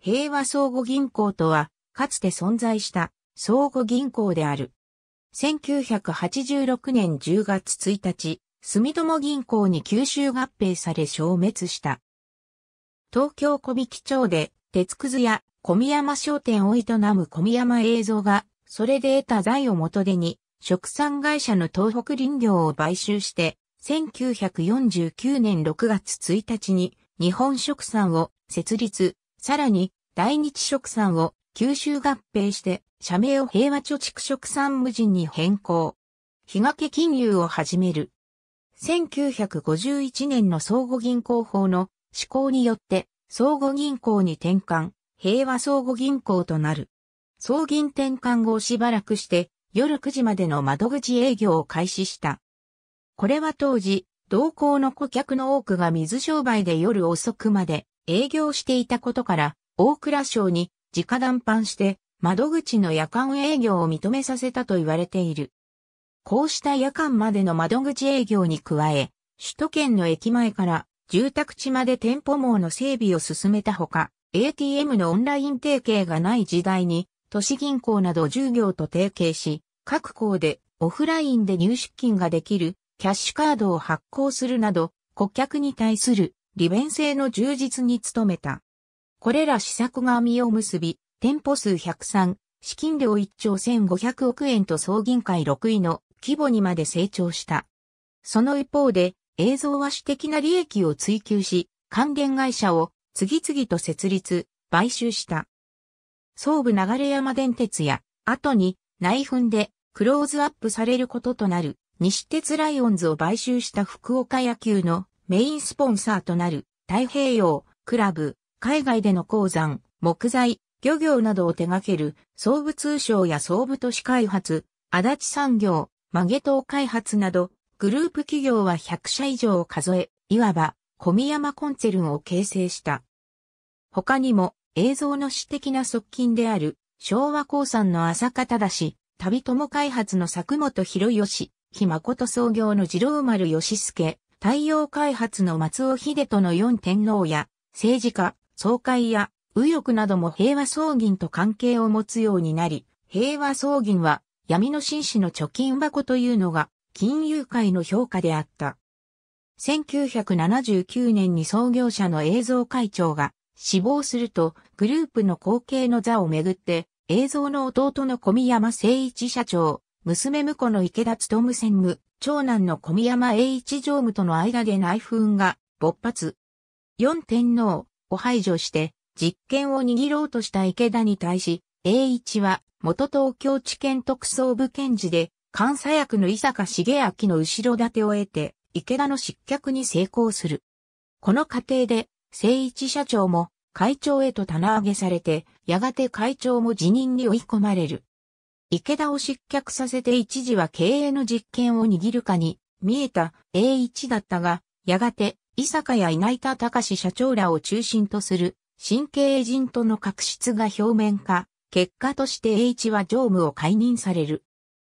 平和相互銀行とは、かつて存在した相互銀行である。1986年10月1日、住友銀行に吸収合併され消滅した。東京小引町で鉄くずや小宮山商店を営む小宮山映像が、それで得た財を元手に、食産会社の東北林業を買収して、1949年6月1日に日本食産を設立、さらに、大日食産を九州合併して、社名を平和貯蓄食産無人に変更。日掛け金融を始める。1951年の相互銀行法の施行によって、相互銀行に転換、平和相互銀行となる。総銀転換後しばらくして、夜9時までの窓口営業を開始した。これは当時、同行の顧客の多くが水商売で夜遅くまで営業していたことから、大蔵省に直談判して窓口の夜間営業を認めさせたと言われている。こうした夜間までの窓口営業に加え、首都圏の駅前から住宅地まで店舗網の整備を進めたほか、ATM のオンライン提携がない時代に、都市銀行など10業と提携し、各校でオフラインで入出金ができるキャッシュカードを発行するなど、顧客に対する利便性の充実に努めた。これら施策が実を結び、店舗数103、資金量1兆1500億円と総銀会6位の規模にまで成長した。その一方で、映像は主的な利益を追求し、関連会社を次々と設立、買収した。総武流山電鉄や、後に内紛でクローズアップされることとなる西鉄ライオンズを買収した福岡野球のメインスポンサーとなる太平洋、クラブ、海外での鉱山、木材、漁業などを手掛ける総務通商や総務都市開発、足立産業、曲げ島開発などグループ企業は100社以上を数え、いわば小宮山コンツェルンを形成した。他にも映像の詩的な側近である昭和鉱山の浅香忠、旅友開発の佐久本博義、日誠創業の次郎丸義助、太陽開発の松尾秀人の四天皇や、政治家、総会や、右翼なども平和葬儀と関係を持つようになり、平和葬儀は闇の紳士の貯金箱というのが金融界の評価であった。1979年に創業者の映像会長が死亡するとグループの後継の座をめぐって映像の弟の小宮山誠一社長、娘婿の池田務専務、長男の小宮山栄一常務との間で内紛が勃発。四天皇を排除して実権を握ろうとした池田に対し、栄一は元東京地検特捜部検事で監査役の伊坂茂明の後ろ盾を得て池田の失脚に成功する。この過程で、誠一社長も会長へと棚上げされて、やがて会長も辞任に追い込まれる。池田を失脚させて一時は経営の実権を握るかに見えた栄一だったが、やがて伊坂や稲田隆社長らを中心とする新経営陣との確執が表面化、結果として栄一は常務を解任される。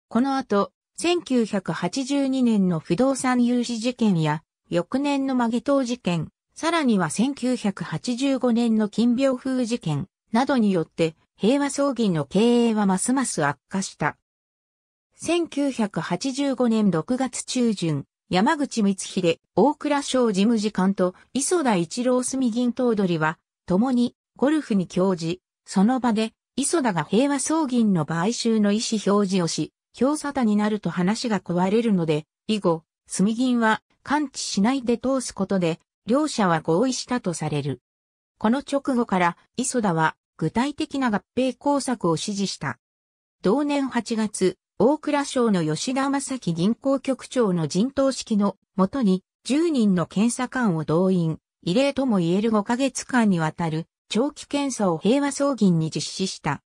この後、1982年の不動産融資事件や、翌年のマゲト事件、さらには1985年の金病風事件などによって、平和葬儀の経営はますます悪化した。1985年6月中旬、山口光秀、大倉省事務次官と磯田一郎住銀頭取は、共にゴルフに興じ、その場で磯田が平和葬儀の買収の意思表示をし、表沙汰になると話が壊れるので、以後、住銀は感知しないで通すことで、両者は合意したとされる。この直後から、磯田は具体的な合併工作を指示した。同年8月、大倉省の吉田正樹銀行局長の陣頭指揮のもとに10人の検査官を動員、異例とも言える5ヶ月間にわたる長期検査を平和葬銀に実施した。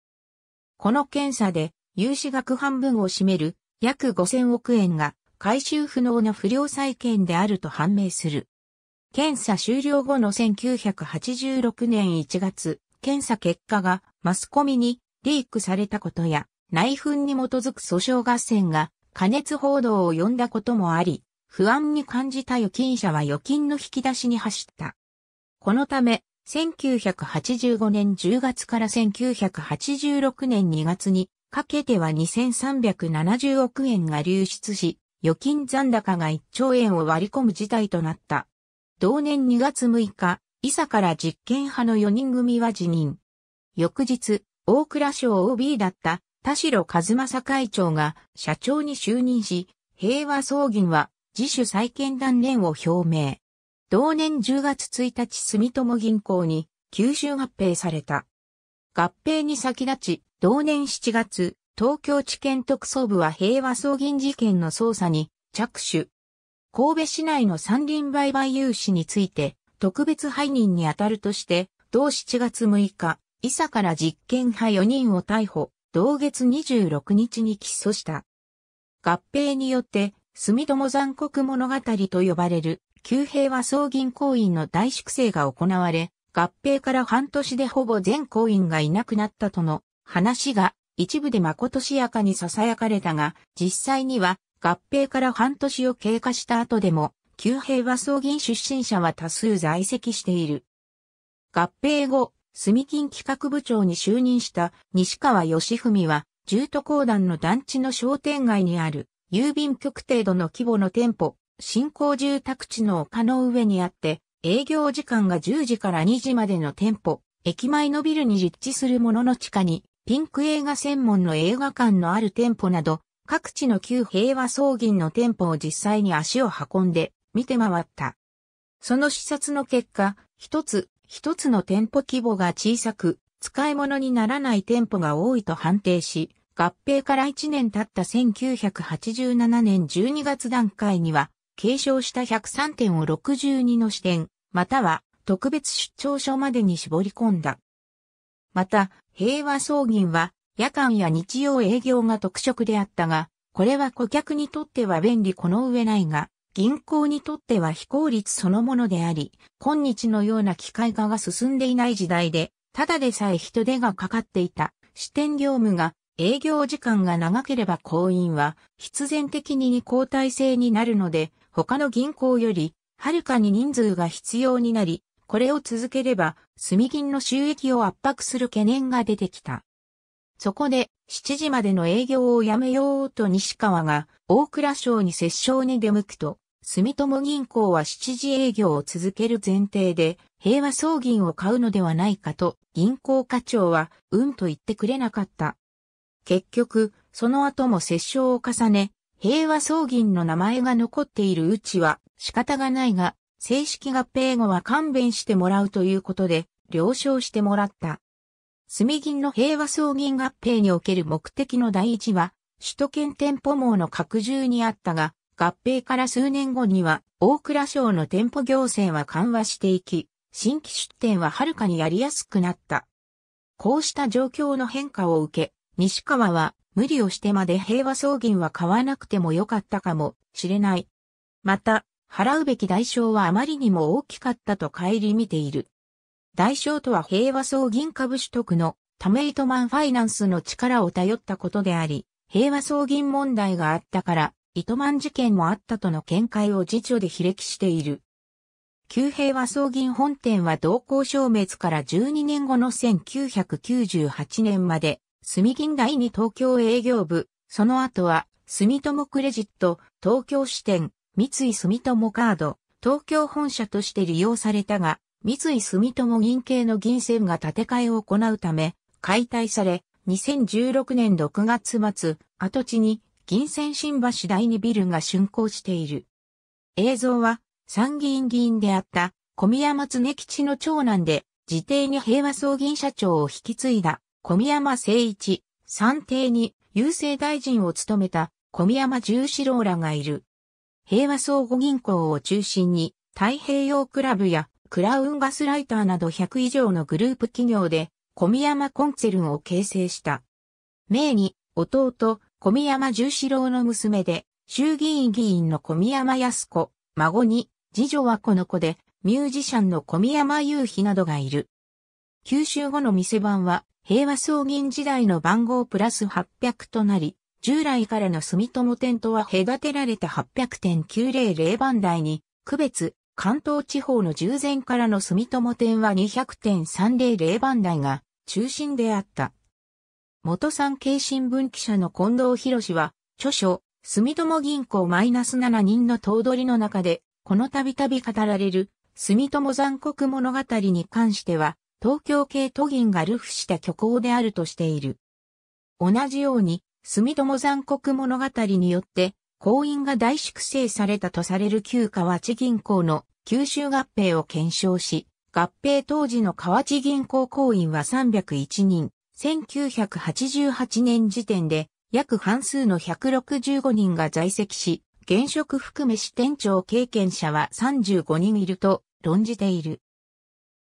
この検査で融資額半分を占める約5000億円が回収不能な不良債権であると判明する。検査終了後の1986年1月、検査結果がマスコミにリークされたことや、内紛に基づく訴訟合戦が過熱報道を呼んだこともあり、不安に感じた預金者は預金の引き出しに走った。このため、1985年10月から1986年2月にかけては2370億円が流出し、預金残高が1兆円を割り込む事態となった。同年2月6日、伊から実験派の4人組は辞任。翌日、大倉省 OB だった田代和正会長が社長に就任し、平和葬銀は自主再建断念を表明。同年10月1日住友銀行に吸収合併された。合併に先立ち、同年7月、東京地検特捜部は平和葬銀事件の捜査に着手。神戸市内の山林売買融資について、特別背任にあたるとして、同7月6日、伊佐から実験派4人を逮捕、同月26日に起訴した。合併によって、住友残酷物語と呼ばれる、旧平和総銀行員の大粛清が行われ、合併から半年でほぼ全行員がいなくなったとの話が一部でまことしやかに囁かれたが、実際には合併から半年を経過した後でも旧平和葬銀出身者は多数在籍している。合併後、住金企画部長に就任した西川義文は、住都公団の団地の商店街にある、郵便局程度の規模の店舗、新興住宅地の丘の上にあって、営業時間が10時から2時までの店舗、駅前のビルに立地するものの地下に、ピンク映画専門の映画館のある店舗など、各地の旧平和葬銀の店舗を実際に足を運んで見て回った。その視察の結果、一つ、一つの店舗規模が小さく、使い物にならない店舗が多いと判定し、合併から1年経った1987年12月段階には、継承した103点を62の支店、または特別出張所までに絞り込んだ。また、平和葬金は夜間や日曜営業が特色であったが、これは顧客にとっては便利この上ないが、銀行にとっては非効率そのものであり、今日のような機械化が進んでいない時代で、ただでさえ人手がかかっていた支店業務が営業時間が長ければ行員は必然的に二交代制になるので、他の銀行よりはるかに人数が必要になり、これを続ければ、住銀の収益を圧迫する懸念が出てきた。そこで、7時までの営業をやめようと西川が、大蔵省に接衝に出向くと、住友銀行は7時営業を続ける前提で、平和葬銀を買うのではないかと、銀行課長は、うんと言ってくれなかった。結局、その後も折衝を重ね、平和葬銀の名前が残っているうちは仕方がないが、正式合併後は勘弁してもらうということで、了承してもらった。住銀の平和葬銀合併における目的の第一は、首都圏店舗網の拡充にあったが、合併から数年後には、大蔵省の店舗行政は緩和していき、新規出店ははるかにやりやすくなった。こうした状況の変化を受け、西川は、無理をしてまで平和葬儀は買わなくてもよかったかもしれない。また、払うべき代償はあまりにも大きかったと帰り見ている。代償とは平和葬銀株取得のタメイトマンファイナンスの力を頼ったことであり、平和葬儀問題があったから、糸満事件もあったとの見解を辞書で非歴している。旧平和総銀本店は同行消滅から12年後の1998年まで、住銀第二東京営業部、その後は、住友クレジット、東京支店、三井住友カード、東京本社として利用されたが、三井住友銀系の銀線が建て替えを行うため、解体され、2016年6月末、跡地に銀線新橋第二ビルが竣工している。映像は参議院議員であった小宮松根吉の長男で自邸に平和葬銀社長を引き継いだ小宮山誠一、三邸に郵政大臣を務めた小宮山十四郎らがいる。平和総合銀行を中心に太平洋クラブやクラウンガスライターなど100以上のグループ企業で小宮山コンツェルンを形成した。明に弟小宮山十四郎の娘で、衆議院議員の小宮山康子、孫に、次女はこの子で、ミュージシャンの小宮山雄飛などがいる。九州後の店番は、平和草銀時代の番号プラス800となり、従来からの住友店とは隔てられた800.900番台に、区別、関東地方の従前からの住友店は200.300番台が中心であった。元産経新聞記者の近藤博氏は、著書、住友銀行マイナス -7 人の頭取の中で、このたびたび語られる、住友残酷物語に関しては、東京系都銀が流布した虚構であるとしている。同じように、住友残酷物語によって、行員が大粛清されたとされる旧河内銀行の九州合併を検証し、合併当時の河内銀行行員は301人、1988年時点で約半数の165人が在籍し、現職含め支店長経験者は35人いると論じている。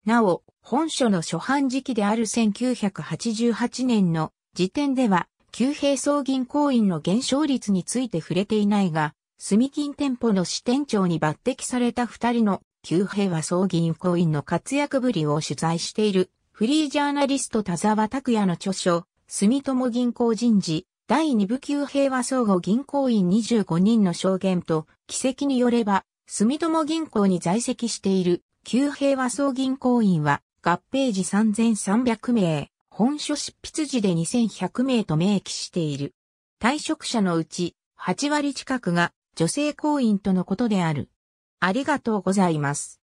なお、本書の初版時期である1988年の時点では、旧平装銀行員の減少率について触れていないが、住金店舗の支店長に抜擢された二人の旧平和総銀行員の活躍ぶりを取材しているフリージャーナリスト田沢拓也の著書、住友銀行人事、第2部級平和総合銀行員25人の証言と、奇跡によれば、住友銀行に在籍している、旧平和総銀行員は、合併時3300名、本書執筆時で2100名と明記している。退職者のうち、8割近くが女性行員とのことである。ありがとうございます。